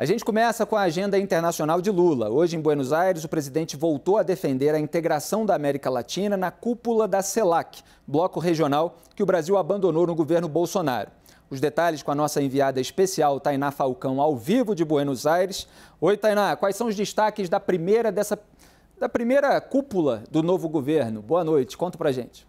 A gente começa com a agenda internacional de Lula. Hoje, em Buenos Aires, o presidente voltou a defender a integração da América Latina na cúpula da CELAC, bloco regional que o Brasil abandonou no governo Bolsonaro. Os detalhes com a nossa enviada especial, Tainá Falcão, ao vivo de Buenos Aires. Oi, Tainá, quais são os destaques da primeira dessa da primeira cúpula do novo governo? Boa noite, conta pra gente.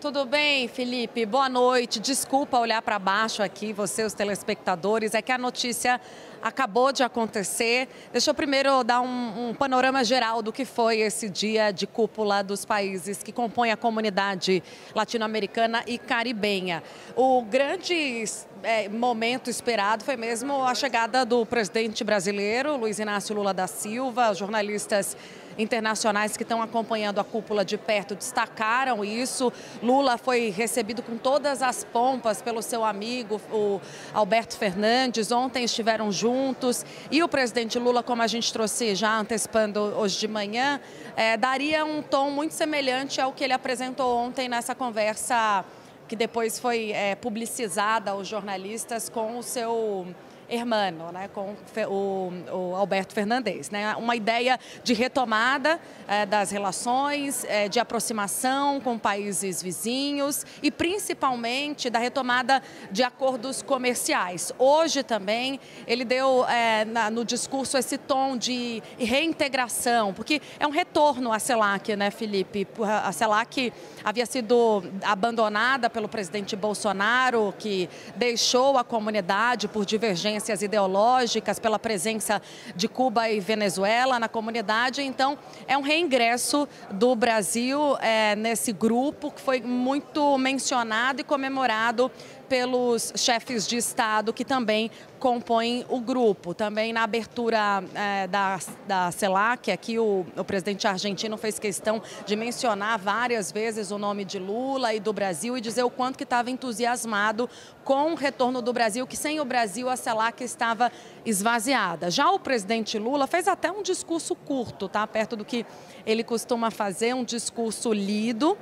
Tudo bem, Felipe? Boa noite. Desculpa olhar para baixo aqui, você, os telespectadores. É que a notícia acabou de acontecer. Deixa eu primeiro dar um, um, panorama geral do que foi esse dia de cúpula dos países que compõem a comunidade latino-americana e caribenha. O grande é, momento esperado foi mesmo a chegada do presidente brasileiro, Luiz Inácio Lula da Silva, jornalistas internacionais que estão acompanhando a cúpula de perto destacaram isso. Lula foi recebido com todas as pompas pelo seu amigo, o Alberto Fernandes. Ontem estiveram juntos e o presidente Lula, como a gente trouxe já antecipando hoje de manhã, é, daria um tom muito semelhante ao que ele apresentou ontem nessa conversa que depois foi é, publicizada aos jornalistas com o seu Hermano, né, com o, o Alberto Fernandes. Né, uma ideia de retomada é, das relações, é, de aproximação com países vizinhos e principalmente da retomada de acordos comerciais. Hoje também ele deu é, na, no discurso esse tom de reintegração, porque é um retorno à CELAC, né, Felipe? A CELAC havia sido abandonada pelo presidente Bolsonaro, que deixou a comunidade por divergência divergências ideológicas pela presença de Cuba e Venezuela na comunidade. Então, é um reingresso do Brasil é, nesse grupo que foi muito mencionado e comemorado pelos chefes de Estado que também compõem o grupo. Também na abertura é, da, da CELAC, aqui o, o presidente argentino fez questão de mencionar várias vezes o nome de Lula e do Brasil e dizer o quanto que estava entusiasmado com o retorno do Brasil, que sem o Brasil a CELAC estava esvaziada. Já o presidente Lula fez até um discurso curto, tá? perto do que ele costuma fazer, um discurso lido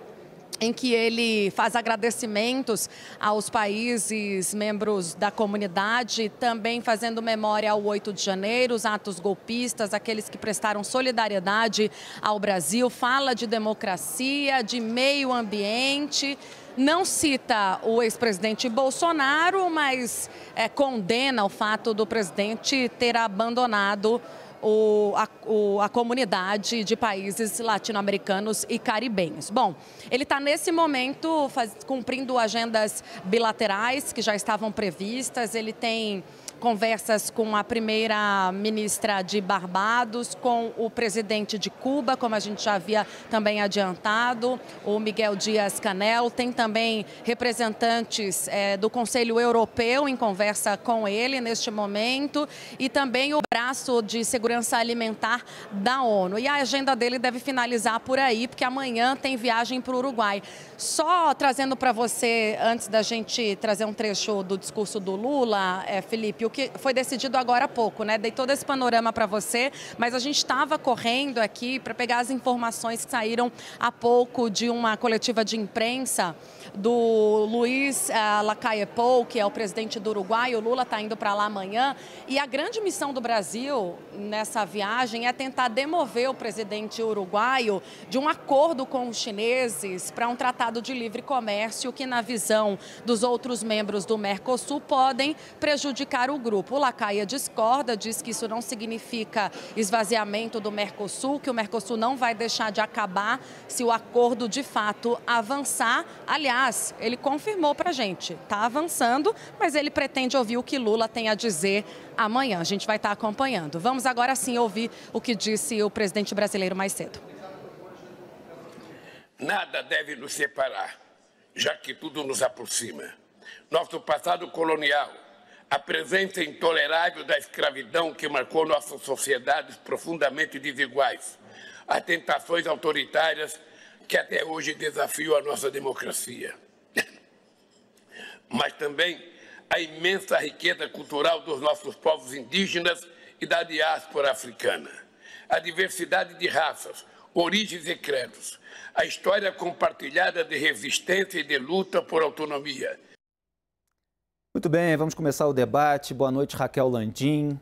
em que ele faz agradecimentos aos países membros da comunidade, também fazendo memória ao 8 de janeiro, os atos golpistas, aqueles que prestaram solidariedade ao Brasil, fala de democracia, de meio ambiente não cita o ex-presidente Bolsonaro, mas é, condena o fato do presidente ter abandonado o, a, o, a comunidade de países latino-americanos e caribenhos. Bom, ele está nesse momento faz, cumprindo agendas bilaterais que já estavam previstas, ele tem conversas com a primeira ministra de Barbados, com o presidente de Cuba, como a gente já havia também adiantado, o Miguel Dias Canel. Tem também representantes é, do Conselho Europeu em conversa com ele neste momento e também o braço de segurança alimentar da ONU. E a agenda dele deve finalizar por aí, porque amanhã tem viagem para o Uruguai. Só trazendo para você, antes da gente trazer um trecho do discurso do Lula, é, Felipe, o que foi decidido agora há pouco, né? Dei todo esse panorama para você, mas a gente estava correndo aqui para pegar as informações que saíram há pouco de uma coletiva de imprensa do Luiz uh, Pou, que é o presidente do Uruguai. O Lula está indo para lá amanhã. E a grande missão do Brasil nessa viagem é tentar demover o presidente uruguaio de um acordo com os chineses para um tratado de livre comércio que, na visão dos outros membros do Mercosul, podem prejudicar o grupo. O Lacaia discorda, diz que isso não significa esvaziamento do Mercosul, que o Mercosul não vai deixar de acabar se o acordo de fato avançar. Aliás, Aliás, ele confirmou para a gente, está avançando, mas ele pretende ouvir o que Lula tem a dizer amanhã. A gente vai estar tá acompanhando. Vamos agora sim ouvir o que disse o presidente brasileiro mais cedo. Nada deve nos separar, já que tudo nos aproxima. Nosso passado colonial, a presença intolerável da escravidão que marcou nossas sociedades profundamente desiguais, as tentações autoritárias que até hoje desafiam a nossa democracia, mas também a imensa riqueza cultural dos nossos povos indígenas e da diáspora africana, a diversidade de raças, origens e credos, a história compartilhada de resistência e de luta por autonomia. Muito bem, vamos começar o debate. Boa noite, Raquel Landim.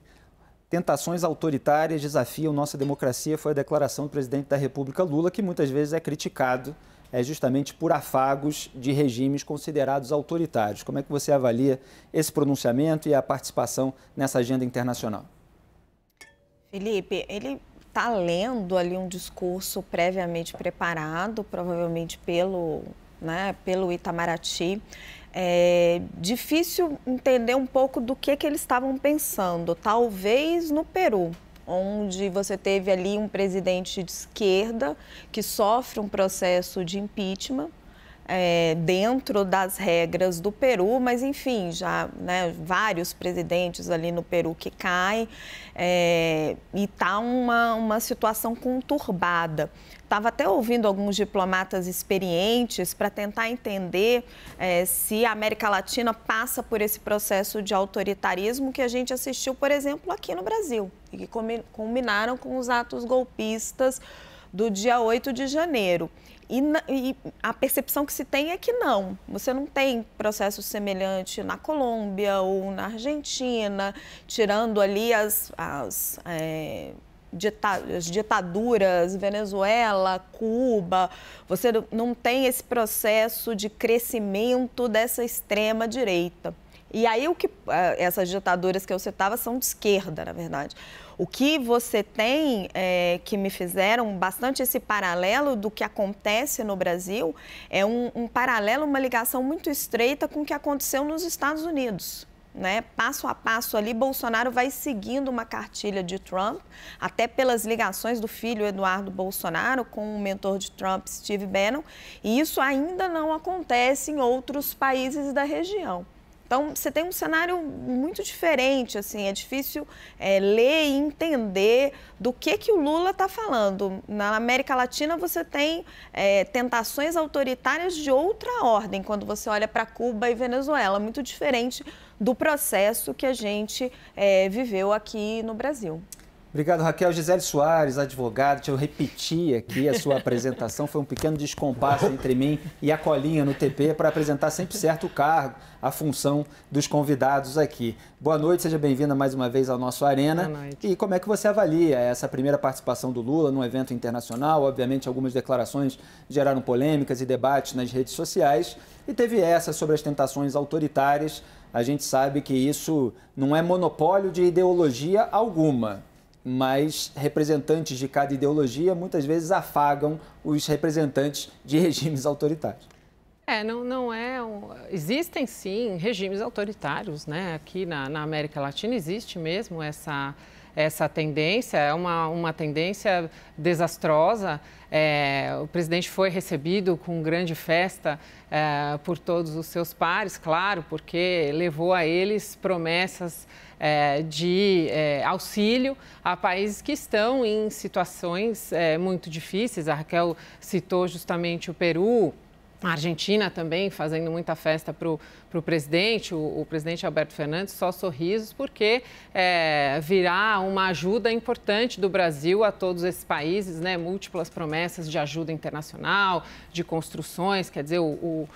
Tentações autoritárias desafiam nossa democracia, foi a declaração do presidente da República Lula, que muitas vezes é criticado é justamente por afagos de regimes considerados autoritários. Como é que você avalia esse pronunciamento e a participação nessa agenda internacional? Felipe, ele está lendo ali um discurso previamente preparado, provavelmente pelo, né, pelo Itamaraty. É difícil entender um pouco do que, que eles estavam pensando. Talvez no Peru, onde você teve ali um presidente de esquerda que sofre um processo de impeachment. É, dentro das regras do Peru, mas enfim, já né, vários presidentes ali no Peru que caem é, e está uma, uma situação conturbada. Estava até ouvindo alguns diplomatas experientes para tentar entender é, se a América Latina passa por esse processo de autoritarismo que a gente assistiu, por exemplo, aqui no Brasil, e que combinaram com os atos golpistas do dia 8 de janeiro. E, e, a percepção que se tem é que não. Você não tem processo semelhante na Colômbia ou na Argentina, tirando ali as, as é, as ditaduras, Venezuela, Cuba, você não tem esse processo de crescimento dessa extrema direita. E aí o que eh, essas ditaduras que eu citava são de esquerda, na verdade. O que você tem é, que me fizeram bastante esse paralelo do que acontece no Brasil é um, um paralelo, uma ligação muito estreita com o que aconteceu nos Estados Unidos né, passo a passo ali, Bolsonaro vai seguindo uma cartilha de Trump, até pelas ligações do filho Eduardo Bolsonaro com o mentor de Trump, Steve Bannon, e isso ainda não acontece em outros países da região. Então, você tem um cenário muito diferente, assim, é difícil é, ler e entender do que, que o Lula está falando. Na América Latina, você tem é, tentações autoritárias de outra ordem, quando você olha para Cuba e Venezuela, muito diferente do processo que a gente é, viveu aqui no Brasil. Obrigado, Raquel. Gisele Soares, advogado, deixa eu repetir aqui a sua apresentação. Foi um pequeno descompasso entre mim e a colinha no TP para apresentar sempre certo o cargo, a função dos convidados aqui. Boa noite, seja bem-vinda mais uma vez ao nosso Arena. Boa noite. E como é que você avalia essa primeira participação do Lula num evento internacional? Obviamente, algumas declarações geraram polêmicas e debates nas redes sociais. E teve essa sobre as tentações autoritárias. A gente sabe que isso não é monopólio de ideologia alguma mas representantes de cada ideologia muitas vezes afagam os representantes de regimes autoritários. É, não, não é. Um... Existem sim regimes autoritários, né? Aqui na, na América Latina existe mesmo essa essa tendência, é uma, uma tendência desastrosa. É, o presidente foi recebido com grande festa é, por todos os seus pares, claro, porque levou a eles promessas é, de é, auxílio a países que estão em situações é, muito difíceis. A Raquel citou justamente o Peru, a Argentina também fazendo muita festa para o presidente, o, presidente Alberto Fernandes, só sorrisos, porque é, virá uma ajuda importante do Brasil a todos esses países, né? Múltiplas promessas de ajuda internacional, de construções, quer dizer, o, o,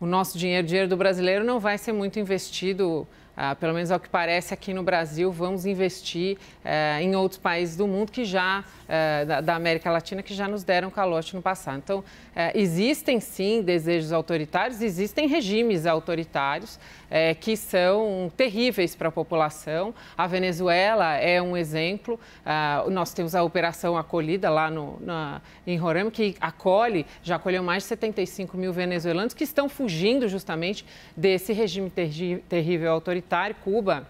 o nosso dinheiro, o dinheiro do brasileiro, não vai ser muito investido ah, pelo menos ao que parece, aqui no Brasil, vamos investir eh, em outros países do mundo que já, eh, da, América Latina, que já nos deram calote no passado. Então, eh, existem sim desejos autoritários, existem regimes autoritários eh, que são terríveis para a população. A Venezuela é um exemplo. Ah, nós temos a Operação Acolhida lá no, na, em Roraima, que acolhe, já acolheu mais de 75 mil venezuelanos que estão fugindo justamente desse regime terrível autoritário autoritário, Cuba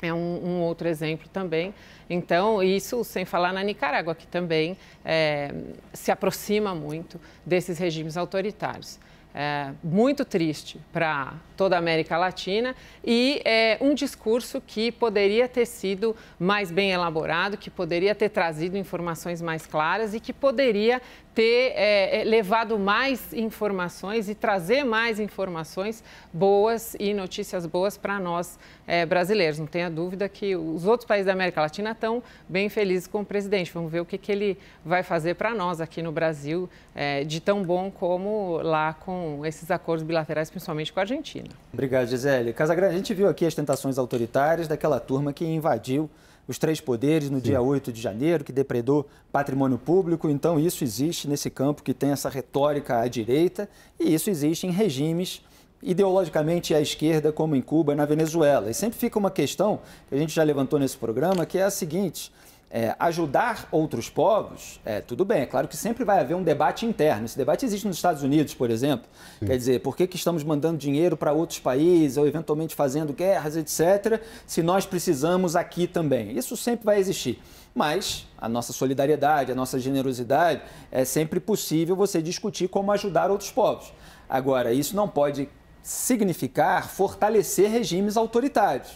é um, um, outro exemplo também. Então, isso sem falar na Nicarágua, que também é, se aproxima muito desses regimes autoritários. É, muito triste para toda a América Latina e é, um discurso que poderia ter sido mais bem elaborado, que poderia ter trazido informações mais claras e que poderia ter é, é, levado mais informações e trazer mais informações boas e notícias boas para nós é, brasileiros. Não tenha dúvida que os outros países da América Latina estão bem felizes com o presidente. Vamos ver o que, que ele vai fazer para nós aqui no Brasil, é, de tão bom como lá com esses acordos bilaterais, principalmente com a Argentina. Obrigado, Gisele. Casagrande, a gente viu aqui as tentações autoritárias daquela turma que invadiu os três poderes no Sim. dia 8 de janeiro, que depredou patrimônio público. Então, isso existe nesse campo que tem essa retórica à direita, e isso existe em regimes ideologicamente à esquerda, como em Cuba e na Venezuela. E sempre fica uma questão que a gente já levantou nesse programa, que é a seguinte: é, ajudar outros povos, é, tudo bem, é claro que sempre vai haver um debate interno. Esse debate existe nos Estados Unidos, por exemplo. Sim. Quer dizer, por que, que estamos mandando dinheiro para outros países ou eventualmente fazendo guerras, etc., se nós precisamos aqui também? Isso sempre vai existir. Mas a nossa solidariedade, a nossa generosidade, é sempre possível você discutir como ajudar outros povos. Agora, isso não pode significar fortalecer regimes autoritários.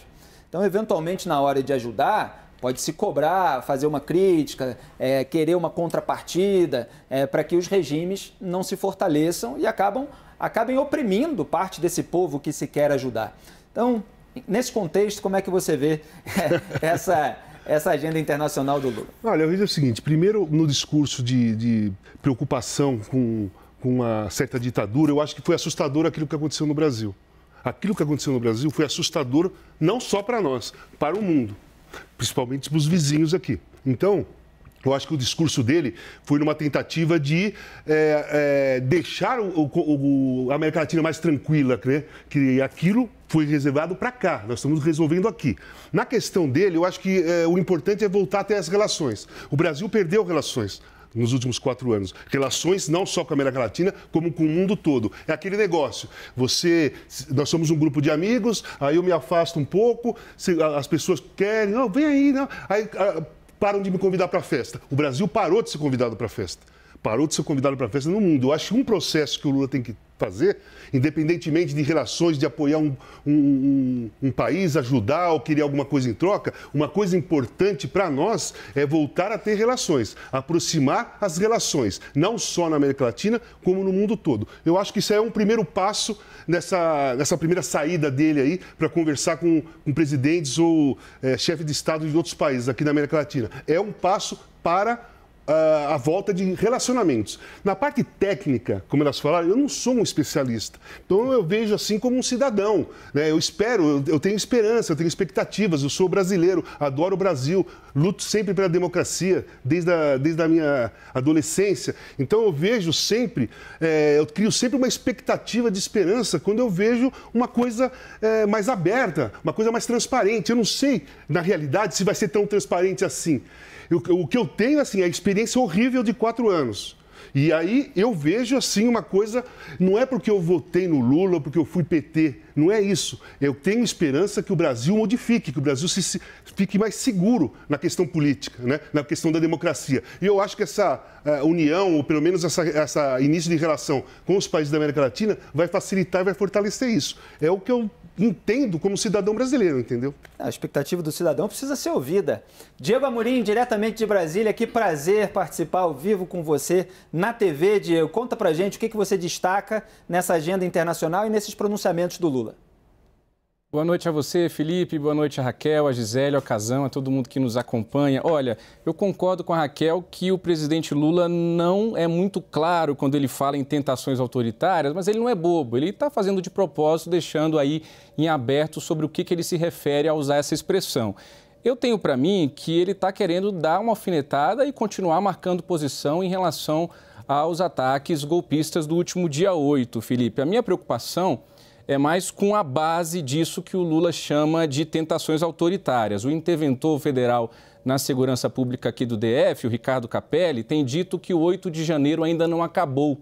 Então, eventualmente, na hora de ajudar, pode se cobrar, fazer uma crítica, é, querer uma contrapartida, é, para que os regimes não se fortaleçam e acabam, acabem oprimindo parte desse povo que se quer ajudar. Então, nesse contexto, como é que você vê é, essa, essa agenda internacional do Lula? Olha, eu vejo o seguinte: primeiro, no discurso de, de preocupação com, com uma certa ditadura, eu acho que foi assustador aquilo que aconteceu no Brasil. Aquilo que aconteceu no Brasil foi assustador não só para nós, para o mundo principalmente para os vizinhos aqui. Então, eu acho que o discurso dele foi numa tentativa de é, é, deixar o, o, o, a América Latina mais tranquila, né? que aquilo foi reservado para cá, nós estamos resolvendo aqui. Na questão dele, eu acho que é, o importante é voltar até as relações. O Brasil perdeu relações nos últimos quatro anos. Relações não só com a América Latina, como com o mundo todo. É aquele negócio. Você, nós somos um grupo de amigos, aí eu me afasto um pouco, as pessoas querem, não, vem aí, não. Aí ah, param de me convidar para a festa. O Brasil parou de ser convidado para a festa parou de ser convidado para festa no mundo. Eu acho que um processo que o Lula tem que fazer, independentemente de relações, de apoiar um, um, um, um país, ajudar ou querer alguma coisa em troca, uma coisa importante para nós é voltar a ter relações, aproximar as relações, não só na América Latina, como no mundo todo. Eu acho que isso é um primeiro passo nessa, nessa primeira saída dele aí para conversar com, com, presidentes ou é, de Estado de outros países aqui na América Latina. É um passo para ah, a volta de relacionamentos. Na parte técnica, como elas falaram, eu não sou um especialista. Então eu vejo assim como um cidadão. Né? Eu espero, eu, eu tenho esperança, eu tenho expectativas, eu sou brasileiro, adoro o Brasil, luto sempre pela democracia, desde a, desde a minha adolescência. Então eu vejo sempre, é, eu crio sempre uma expectativa de esperança quando eu vejo uma coisa é, mais aberta, uma coisa mais transparente. Eu não sei, na realidade, se vai ser tão transparente assim. Eu, o que eu tenho, assim, é a experiência horrível de quatro anos. E aí eu vejo assim uma coisa, não é porque eu votei no Lula, ou porque eu fui PT, não é isso. Eu tenho esperança que o Brasil modifique, que o Brasil se, se, fique mais seguro na questão política, né? na questão da democracia. E eu acho que essa uh, união, ou pelo menos essa, essa início de relação com os países da América Latina, vai facilitar e vai fortalecer isso. É o que eu entendo como cidadão brasileiro, entendeu? A expectativa do cidadão precisa ser ouvida. Diego Amorim, diretamente de Brasília, que prazer participar ao vivo com você na TV. Diego, conta pra gente o que, que você destaca nessa agenda internacional e nesses pronunciamentos do Lula. Boa noite a você, Felipe. Boa noite a Raquel, a Gisele, a Casão, a todo mundo que nos acompanha. Olha, eu concordo com a Raquel que o presidente Lula não é muito claro quando ele fala em tentações autoritárias, mas ele não é bobo. Ele está fazendo de propósito, deixando aí em aberto sobre o que, que ele se refere a usar essa expressão. Eu tenho para mim que ele está querendo dar uma alfinetada e continuar marcando posição em relação aos ataques golpistas do último dia 8, Felipe. A minha preocupação é mais com a base disso que o Lula chama de tentações autoritárias. O interventor federal na segurança pública aqui do DF, o Ricardo Capelli, tem dito que o 8 de janeiro ainda não acabou.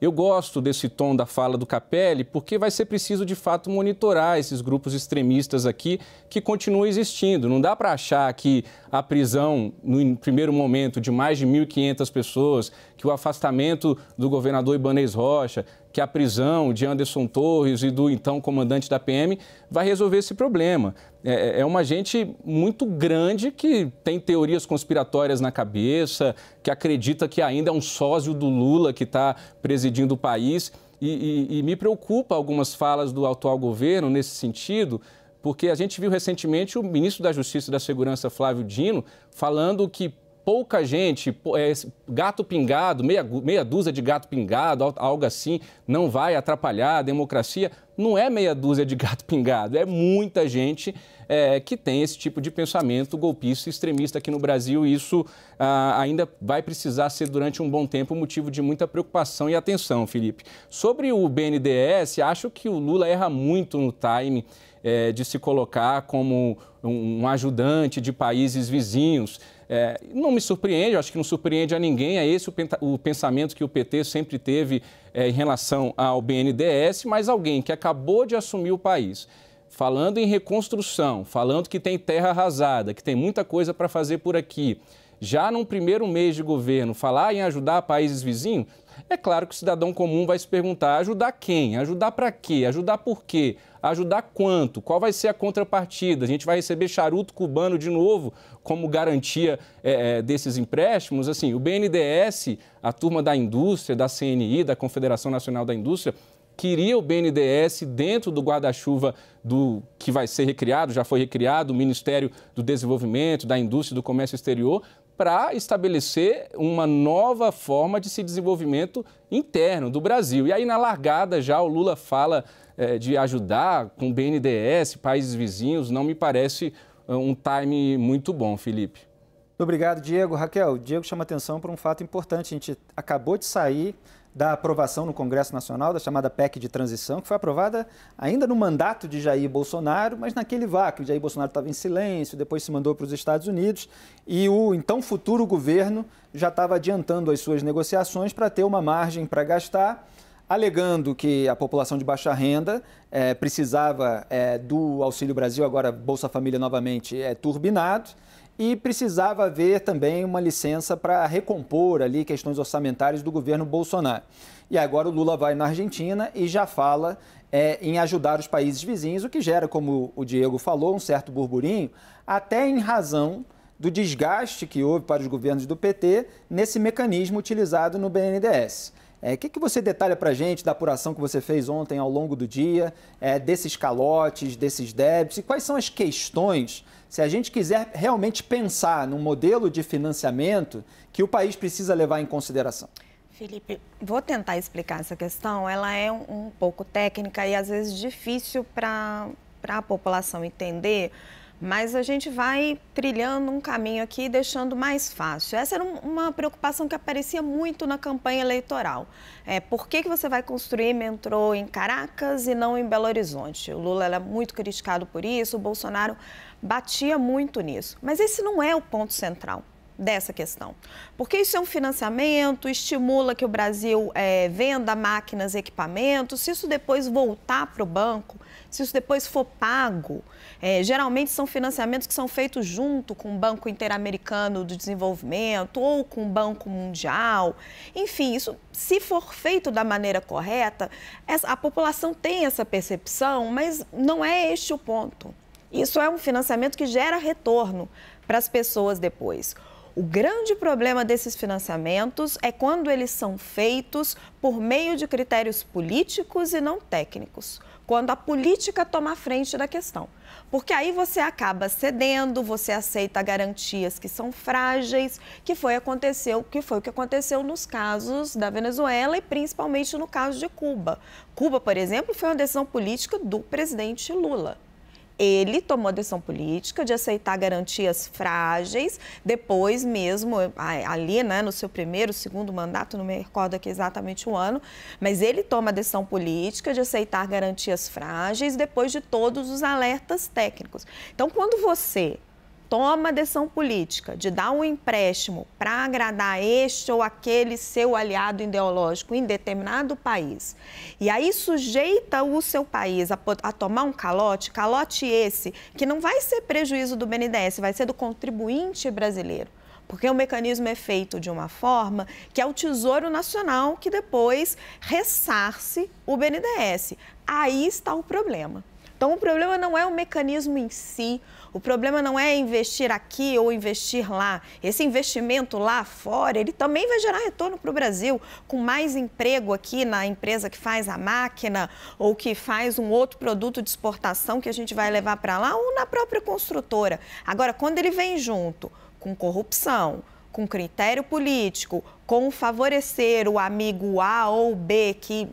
Eu gosto desse tom da fala do Capelli, porque vai ser preciso de fato monitorar esses grupos extremistas aqui que continuam existindo. Não dá para achar que a prisão, no primeiro momento, de mais de 1.500 pessoas, que o afastamento do governador Ibanez Rocha, que a prisão de Anderson Torres e do então comandante da PM vai resolver esse problema. É, é, é uma gente muito grande que tem teorias conspiratórias na cabeça, que acredita que ainda é um sósio do Lula que está presidindo o país. E, e, e me preocupa algumas falas do atual governo nesse sentido, porque a gente viu recentemente o ministro da Justiça e da Segurança, Flávio Dino, falando que pouca gente, é, gato pingado, meia, meia dúzia de gato pingado, algo assim, não vai atrapalhar a democracia. Não é meia dúzia de gato pingado, é muita gente é, que tem esse tipo de pensamento golpista e extremista aqui no Brasil. E isso ah, ainda vai precisar ser durante um bom tempo motivo de muita preocupação e atenção, Felipe. Sobre o BNDES, acho que o Lula erra muito no time é, de se colocar como um ajudante de países vizinhos. É, não me surpreende, acho que não surpreende a ninguém, é esse o, o pensamento que o PT sempre teve é, em relação ao BNDES, mas alguém que acabou de assumir o país falando em reconstrução, falando que tem terra arrasada, que tem muita coisa para fazer por aqui, já num primeiro mês de governo, falar em ajudar países vizinhos, é claro que o cidadão comum vai se perguntar: ajudar quem? Ajudar para quê? Ajudar por quê? Ajudar quanto? Qual vai ser a contrapartida? A gente vai receber charuto cubano de novo como garantia é, é desses empréstimos? Assim, o BNDES, a turma da indústria, da CNI, da Confederação Nacional da Indústria, queria o BNDES dentro do guarda-chuva do que vai ser recriado, já foi recriado, o Ministério do Desenvolvimento, da Indústria e do Comércio Exterior, para estabelecer uma nova forma de se desenvolvimento interno do Brasil. E aí, na largada, já o Lula fala é, de ajudar com BNDES, países vizinhos, não me parece é, um time muito bom, Felipe. Muito obrigado, Diego. Raquel, Diego chama atenção para um fato importante. A gente acabou de sair da aprovação no Congresso Nacional da chamada PEC de transição, que foi aprovada ainda no mandato de Jair Bolsonaro, mas naquele vácuo. Jair Bolsonaro estava em silêncio, depois se mandou para os Estados Unidos e o então futuro governo já estava adiantando as suas negociações para ter uma margem para gastar alegando que a população de baixa renda eh, precisava eh, do Auxílio Brasil, agora Bolsa Família novamente é turbinado, e precisava haver também uma licença para recompor ali questões orçamentárias do governo Bolsonaro. E agora o Lula vai na Argentina e já fala é, em ajudar os países vizinhos, o que gera, como o Diego falou, um certo burburinho, até em razão do desgaste que houve para os governos do PT nesse mecanismo utilizado no BNDES. É, o é, que, que você detalha para a gente da apuração que você fez ontem ao longo do dia, é, desses calotes, desses débitos, e quais são as questões se a gente quiser realmente pensar num modelo de financiamento que o país precisa levar em consideração. Felipe, vou tentar explicar essa questão. Ela é um, um pouco técnica e às vezes difícil para a população entender mas a gente vai trilhando um caminho aqui, deixando mais fácil. Essa era uma preocupação que aparecia muito na campanha eleitoral. É, por que, que você vai construir metrô em Caracas e não em Belo Horizonte? O Lula era muito criticado por isso, o Bolsonaro batia muito nisso. Mas esse não é o ponto central dessa questão? Porque isso é um financiamento, estimula que o Brasil é, venda máquinas e equipamentos, se isso depois voltar para o banco, se isso depois for pago, é, geralmente são financiamentos que são feitos junto com o Banco Interamericano do Desenvolvimento ou com o Banco Mundial. Enfim, isso, se for feito da maneira correta, essa, a população tem essa percepção, mas não é este o ponto. Isso é um financiamento que gera retorno para as pessoas depois. O grande problema desses financiamentos é quando eles são feitos por meio de critérios políticos e não técnicos, quando a política toma a frente da questão. Porque aí você acaba cedendo, você aceita garantias que são frágeis, que foi aconteceu, que foi o que aconteceu nos casos da Venezuela e principalmente no caso de Cuba. Cuba, por exemplo, foi uma decisão política do presidente Lula ele tomou a decisão política de aceitar garantias frágeis, depois mesmo, ali, né, no seu primeiro, segundo mandato, não me recordo aqui exatamente o ano, mas ele toma a decisão política de aceitar garantias frágeis depois de todos os alertas técnicos. Então, quando você toma a decisão política de dar um empréstimo para agradar este ou aquele seu aliado ideológico em determinado país, e aí sujeita o seu país a, a tomar um calote, calote esse que não vai ser prejuízo do BNDES, vai ser do contribuinte brasileiro porque o mecanismo é feito de uma forma que é o Tesouro Nacional que depois ressarce o BNDES. Aí está o problema. Então, o problema não é o mecanismo em si, o problema não é investir aqui ou investir lá. Esse investimento lá fora, ele também vai gerar retorno para o Brasil, com mais emprego aqui na empresa que faz a máquina ou que faz um outro produto de exportação que a gente vai levar para lá ou na própria construtora. Agora, quando ele vem junto com corrupção, com critério político, com favorecer o amigo A ou B que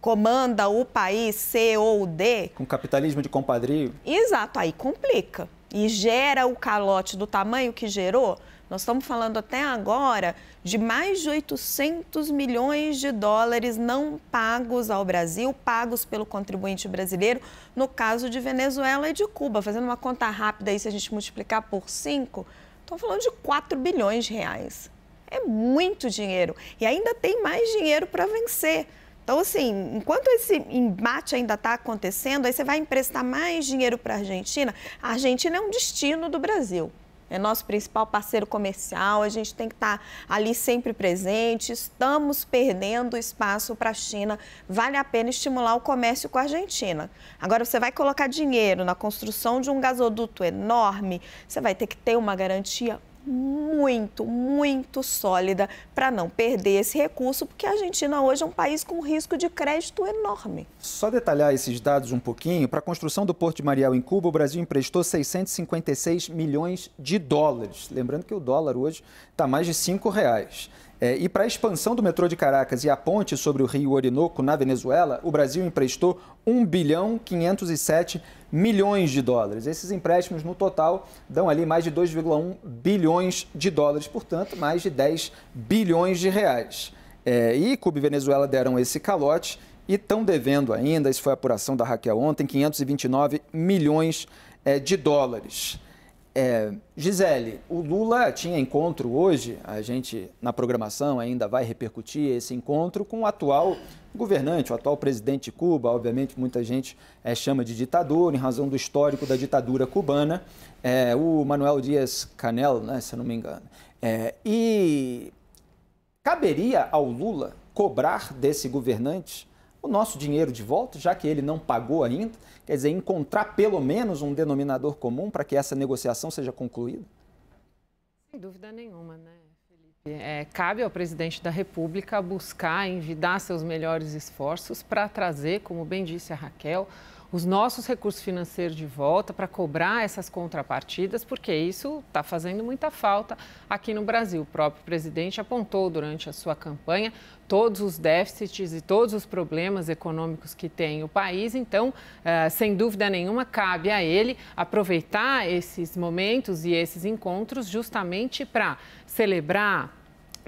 comanda o país C ou D. Com capitalismo de compadrio. Exato, aí complica. E gera o calote do tamanho que gerou. Nós estamos falando até agora de mais de 800 milhões de dólares não pagos ao Brasil, pagos pelo contribuinte brasileiro, no caso de Venezuela e de Cuba. Fazendo uma conta rápida aí, se a gente multiplicar por 5, estamos falando de 4 bilhões de reais. É muito dinheiro. E ainda tem mais dinheiro para vencer. Então, assim, enquanto esse embate ainda está acontecendo, aí você vai emprestar mais dinheiro para a Argentina. A Argentina é um destino do Brasil. É nosso principal parceiro comercial, a gente tem que estar tá ali sempre presente. Estamos perdendo espaço para a China. Vale a pena estimular o comércio com a Argentina. Agora, você vai colocar dinheiro na construção de um gasoduto enorme, você vai ter que ter uma garantia muito, muito sólida para não perder esse recurso, porque a Argentina hoje é um país com risco de crédito enorme. Só detalhar esses dados um pouquinho, para a construção do Porto de Mariel em Cuba, o Brasil emprestou 656 milhões de dólares. Lembrando que o dólar hoje está mais de 5 reais. É, e para a expansão do metrô de Caracas e a ponte sobre o rio Orinoco na Venezuela, o Brasil emprestou 1 bilhão 507 milhões de dólares. Esses empréstimos, no total, dão ali mais de 2,1 bilhões de dólares, portanto, mais de 10 bilhões de reais. É, e Cuba e Venezuela deram esse calote e estão devendo ainda, isso foi a apuração da Raquel ontem, 529 milhões é, de dólares. É, Gisele, o Lula tinha encontro hoje, a gente na programação ainda vai repercutir esse encontro com o atual governante, o atual presidente de Cuba. Obviamente, muita gente é, chama de ditador em razão do histórico da ditadura cubana, é, o Manuel Dias Canel, né, se eu não me engano. É, e caberia ao Lula cobrar desse governante o nosso dinheiro de volta, já que ele não pagou ainda? Quer dizer, encontrar pelo menos um denominador comum para que essa negociação seja concluída? Sem dúvida nenhuma, né? É, cabe ao presidente da República buscar envidar seus melhores esforços para trazer, como bem disse a Raquel, os nossos recursos financeiros de volta para cobrar essas contrapartidas, porque isso está fazendo muita falta aqui no Brasil. O próprio presidente apontou durante a sua campanha todos os déficits e todos os problemas econômicos que tem o país. Então, eh, sem dúvida nenhuma, cabe a ele aproveitar esses momentos e esses encontros justamente para celebrar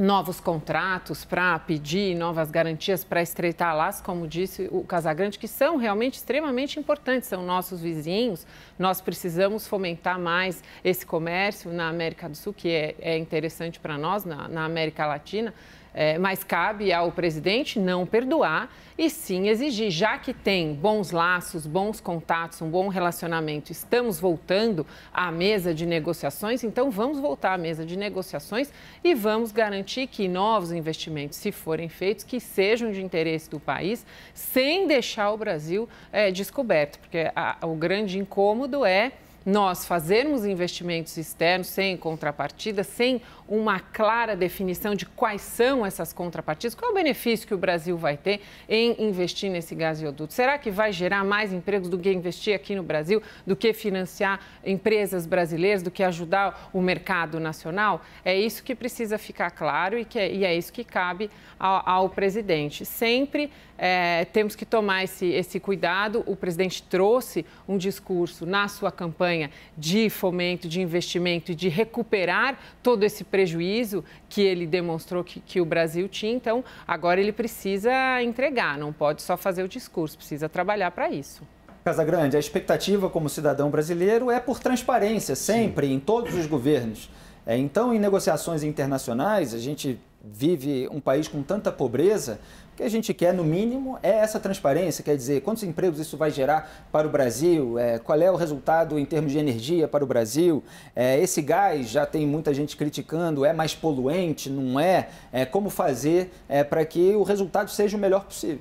novos contratos, para pedir novas garantias para estreitar laços, como disse o Casagrande, que são realmente extremamente importantes, são nossos vizinhos. Nós precisamos fomentar mais esse comércio na América do Sul, que é, é interessante para nós, na, na América Latina. É, mas cabe ao presidente não perdoar e sim exigir, já que tem bons laços, bons contatos, um bom relacionamento, estamos voltando à mesa de negociações, então vamos voltar à mesa de negociações e vamos garantir que novos investimentos, se forem feitos, que sejam de interesse do país, sem deixar o Brasil é, descoberto, porque a, o grande incômodo é nós fazermos investimentos externos sem contrapartida, sem uma clara definição de quais são essas contrapartidas, qual é o benefício que o Brasil vai ter em investir nesse gasoduto? Será que vai gerar mais empregos do que investir aqui no Brasil, do que financiar empresas brasileiras, do que ajudar o mercado nacional? É isso que precisa ficar claro e, que é, e é isso que cabe ao, ao presidente. Sempre é, temos que tomar esse, esse cuidado. O presidente trouxe um discurso na sua campanha campanha de fomento, de investimento e de recuperar todo esse prejuízo que ele demonstrou que, que o Brasil tinha. Então, agora ele precisa entregar, não pode só fazer o discurso, precisa trabalhar para isso. Casa Grande, a expectativa como cidadão brasileiro é por transparência, sempre, Sim. em todos os governos. É, então, em negociações internacionais, a gente vive um país com tanta pobreza, que a gente quer, no mínimo, é essa transparência, quer dizer, quantos empregos isso vai gerar para o Brasil, é, qual é o resultado em termos de energia para o Brasil, é, esse gás já tem muita gente criticando, é mais poluente, não é? é como fazer é, para que o resultado seja o melhor possível?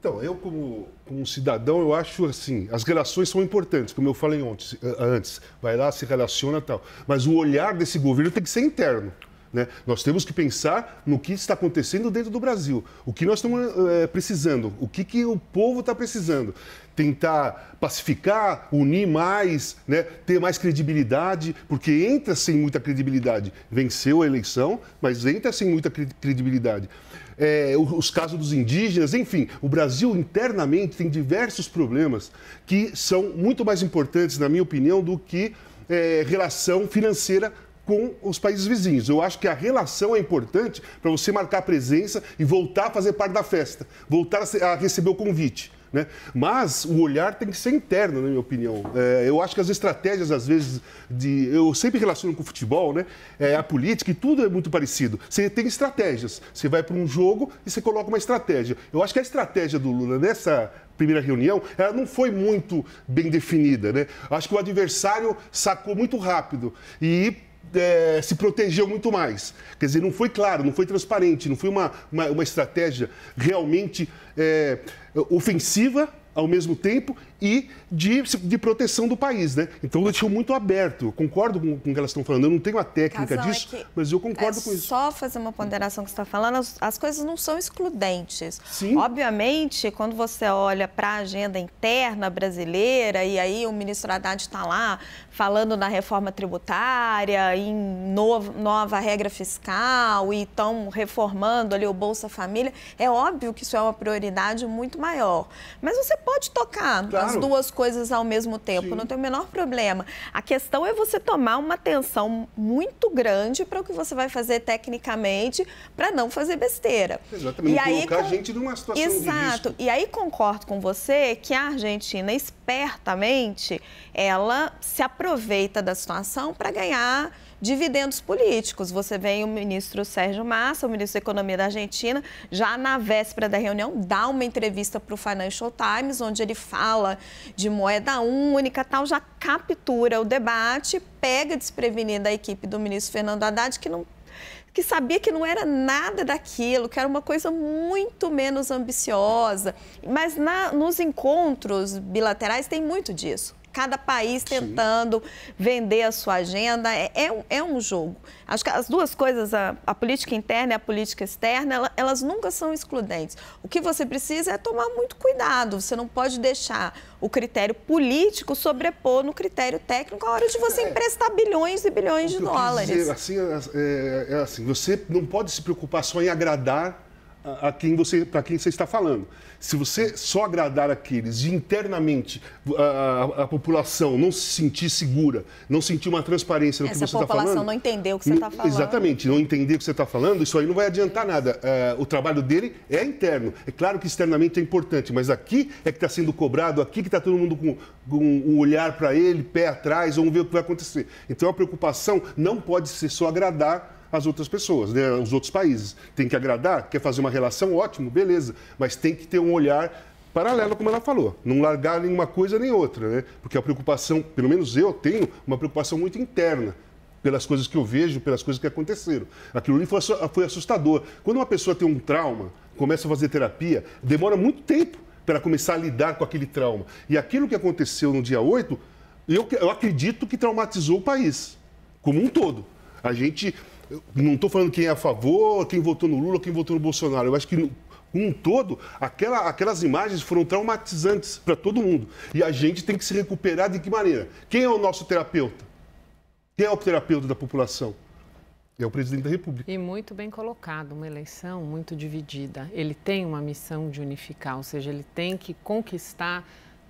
Então, eu como, como, cidadão, eu acho assim, as relações são importantes, como eu falei ontem, eh, antes, vai lá, se relaciona e tal. Mas o olhar desse governo tem que ser interno. Né? Nós temos que pensar no que está acontecendo dentro do Brasil, o que nós estamos é, precisando, o que, que o povo está precisando. Tentar pacificar, unir mais, né? ter mais credibilidade, porque entra sem muita credibilidade. Venceu a eleição, mas entra sem muita credibilidade. É, os casos dos indígenas, enfim, o Brasil internamente tem diversos problemas que são muito mais importantes, na minha opinião, do que é, relação financeira com os países vizinhos. Eu acho que a relação é importante para você marcar presença e voltar a fazer parte da festa, voltar a receber o convite. Né? Mas o olhar tem que ser interno, na minha opinião. É, eu acho que as estratégias, às vezes, de, eu sempre relaciono com o futebol, né? É, a política e tudo é muito parecido. Você tem estratégias. Você vai para um jogo e você coloca uma estratégia. Eu acho que a estratégia do Lula nessa primeira reunião, ela não foi muito bem definida. Né? Acho que o adversário sacou muito rápido. E é, se protegeu muito mais. Quer dizer, não foi claro, não foi transparente, não foi uma, uma, uma estratégia realmente é, ofensiva ao mesmo tempo e de, de proteção do país, né? Então deixou muito aberto. Eu concordo com, com o que elas estão falando. Eu não tenho a técnica é disso, é mas eu concordo é com isso. Só fazer uma ponderação que você está falando, as, as, coisas não são excludentes. Sim. Obviamente, quando você olha para a agenda interna brasileira e aí o ministro Haddad está lá falando na reforma tributária, em novo, nova regra fiscal e estão reformando ali o Bolsa Família, é óbvio que isso é uma prioridade muito maior. Mas você pode tocar claro. as duas coisas ao mesmo tempo, Sim. não tem o menor problema. A questão é você tomar uma atenção muito grande para o que você vai fazer tecnicamente para não fazer besteira. Exatamente, e aí, colocar com... a gente numa situação Exato. E aí concordo com você que a Argentina, espertamente, ela se aproveita da situação para ganhar dividendos políticos. Você vem o ministro Sérgio Massa, o ministro da Economia da Argentina, já na véspera da reunião, dá uma entrevista para o Financial Times, onde ele fala de moeda única tal, já captura o debate, pega desprevenida a equipe do ministro Fernando Haddad, que não que sabia que não era nada daquilo, que era uma coisa muito menos ambiciosa. Mas na, nos encontros bilaterais tem muito disso cada país tentando Sim. vender a sua agenda. É, é, um, é, um jogo. Acho que as duas coisas, a, a política interna e a política externa, ela, elas nunca são excludentes. O que você precisa é tomar muito cuidado. Você não pode deixar o critério político sobrepor no critério técnico a hora de você é. emprestar bilhões e bilhões de dólares. Dizer, assim, é, é, é, assim, você não pode se preocupar só em agradar a, quem você, para quem você está falando. Se você só agradar aqueles e internamente a, a, população não se sentir segura, não sentir uma transparência no Essa que você está falando... Essa população não entendeu o que você está falando. Exatamente, não entender o que você está falando, isso aí não vai adiantar nada. É, o trabalho dele é interno. É claro que externamente é importante, mas aqui é que está sendo cobrado, aqui que está todo mundo com, com um olhar para ele, pé atrás, vamos ver o que vai acontecer. Então a preocupação não pode ser só agradar as outras pessoas, né, os outros países. Tem que agradar, quer fazer uma relação, ótimo, beleza, mas tem que ter um olhar paralelo, como ela falou, não largar nenhuma coisa nem outra, né? Porque a preocupação, pelo menos eu tenho, uma preocupação muito interna pelas coisas que eu vejo, pelas coisas que aconteceram. Aquilo ali foi assustador. Quando uma pessoa tem um trauma, começa a fazer terapia, demora muito tempo para começar a lidar com aquele trauma. E aquilo que aconteceu no dia 8, eu, eu acredito que traumatizou o país, como um todo. A gente eu não estou falando quem é a favor, quem votou no Lula, quem votou no Bolsonaro. Eu acho que, um todo, aquela, aquelas imagens foram traumatizantes para todo mundo. E a gente tem que se recuperar de que maneira? Quem é o nosso terapeuta? Quem é o terapeuta da população? É o presidente da República. E muito bem colocado, uma eleição muito dividida. Ele tem uma missão de unificar, ou seja, ele tem que conquistar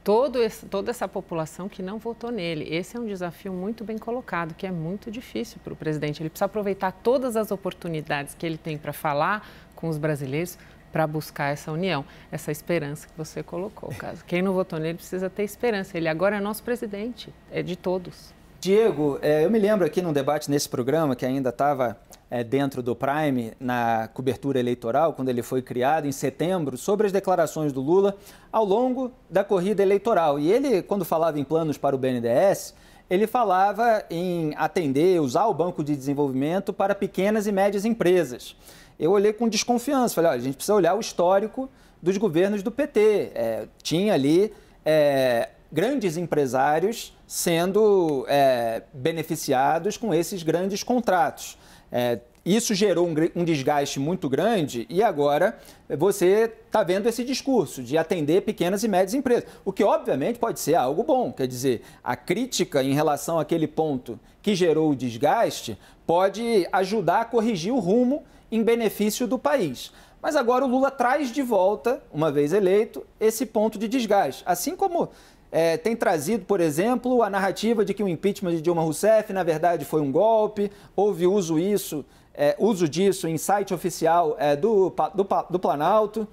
todo esse, toda essa população que não votou nele. Esse é um desafio muito bem colocado, que é muito difícil para o presidente. Ele precisa aproveitar todas as oportunidades que ele tem para falar com os brasileiros para buscar essa união, essa esperança que você colocou, caso. Quem não votou nele precisa ter esperança. Ele agora é nosso presidente, é de todos. Diego, é, eu me lembro aqui num debate nesse programa que ainda estava é, dentro do Prime, na cobertura eleitoral, quando ele foi criado em setembro, sobre as declarações do Lula ao longo da corrida eleitoral. E ele, quando falava em planos para o BNDES, ele falava em atender, usar o Banco de Desenvolvimento para pequenas e médias empresas. Eu olhei com desconfiança, falei, olha, a gente precisa olhar o histórico dos governos do PT. É, tinha ali é, grandes empresários sendo é, beneficiados com esses grandes contratos. É, isso gerou um, um, desgaste muito grande e agora você está vendo esse discurso de atender pequenas e médias empresas, o que obviamente pode ser algo bom. Quer dizer, a crítica em relação àquele ponto que gerou o desgaste pode ajudar a corrigir o rumo em benefício do país. Mas agora o Lula traz de volta, uma vez eleito, esse ponto de desgaste. Assim como é, tem trazido, por exemplo, a narrativa de que o impeachment de Dilma Rousseff, na verdade, foi um golpe, houve uso, isso, é, uso disso em site oficial é, do, do, do Planalto.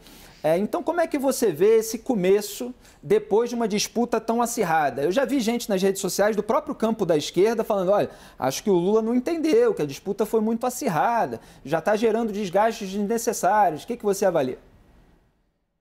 É, então, como é que você vê esse começo depois de uma disputa tão acirrada? Eu já vi gente nas redes sociais do próprio campo da esquerda falando: olha, acho que o Lula não entendeu, que a disputa foi muito acirrada, já está gerando desgastes desnecessários. O que, que você avalia?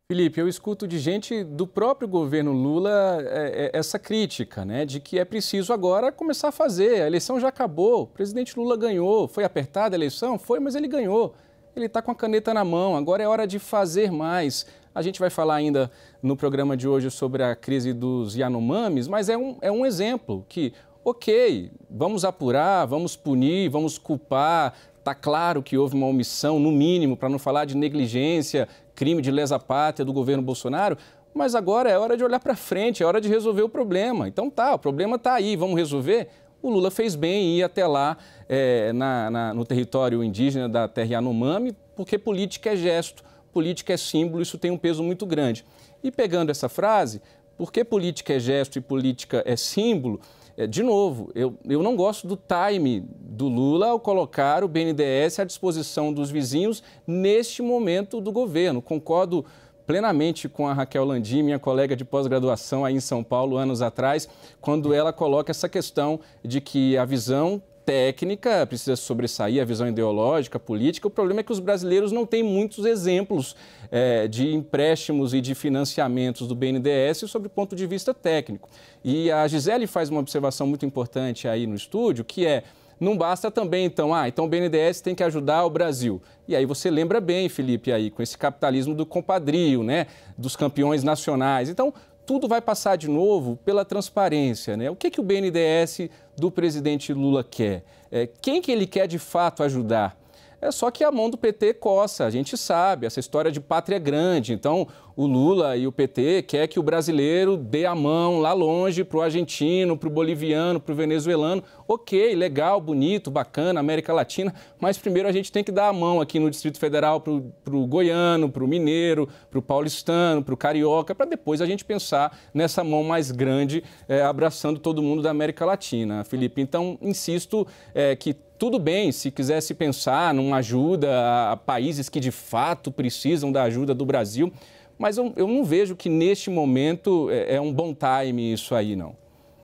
Felipe, eu escuto de gente do próprio governo Lula é, é, essa crítica, né, de que é preciso agora começar a fazer. A eleição já acabou, o presidente Lula ganhou, foi apertada a eleição, foi, mas ele ganhou. Ele está com a caneta na mão. Agora é hora de fazer mais. A gente vai falar ainda no programa de hoje sobre a crise dos Yanomamis, mas é um, é um exemplo que, ok, vamos apurar, vamos punir, vamos culpar, Está claro que houve uma omissão, no mínimo, para não falar de negligência, crime de lesa pátria do governo Bolsonaro, mas agora é hora de olhar para frente, é hora de resolver o problema. Então tá, o problema está aí, vamos resolver? O Lula fez bem em ir até lá, é, na, na, no território indígena da terra Yanomami, porque política é gesto, política é símbolo, isso tem um peso muito grande. E pegando essa frase, porque política é gesto e política é símbolo, é, de novo, eu, eu não gosto do time do Lula ao colocar o BNDES à disposição dos vizinhos neste momento do governo. Concordo plenamente com a Raquel Landim, minha colega de pós-graduação aí em São Paulo, anos atrás, quando ela coloca essa questão de que a visão técnica, precisa sobressair a visão ideológica, política. O problema é que os brasileiros não têm muitos exemplos é, de empréstimos e de financiamentos do BNDES sob o ponto de vista técnico. E a Gisele faz uma observação muito importante aí no estúdio, que é não basta também, então, ah, então o BNDES tem que ajudar o Brasil. E aí você lembra bem, Felipe, aí, com esse capitalismo do compadrio, né? Dos campeões nacionais. Então, tudo vai passar de novo pela transparência. Né? O que, que o BNDES do presidente Lula quer? É, quem que ele quer de fato ajudar? É só que a mão do PT coça, a gente sabe, essa história de pátria grande. Então, o Lula e o PT quer que o brasileiro dê a mão lá longe para o argentino, para o boliviano, para o venezuelano. Ok, legal, bonito, bacana, América Latina, mas primeiro a gente tem que dar a mão aqui no Distrito Federal para o goiano, para o mineiro, para o paulistano, para o carioca, para depois a gente pensar nessa mão mais grande, é, abraçando todo mundo da América Latina, Felipe. Então, insisto é, que tudo bem, se quisesse pensar numa ajuda a países que de fato precisam da ajuda do Brasil, mas eu, eu não vejo que neste momento é, é um bom time isso aí, não.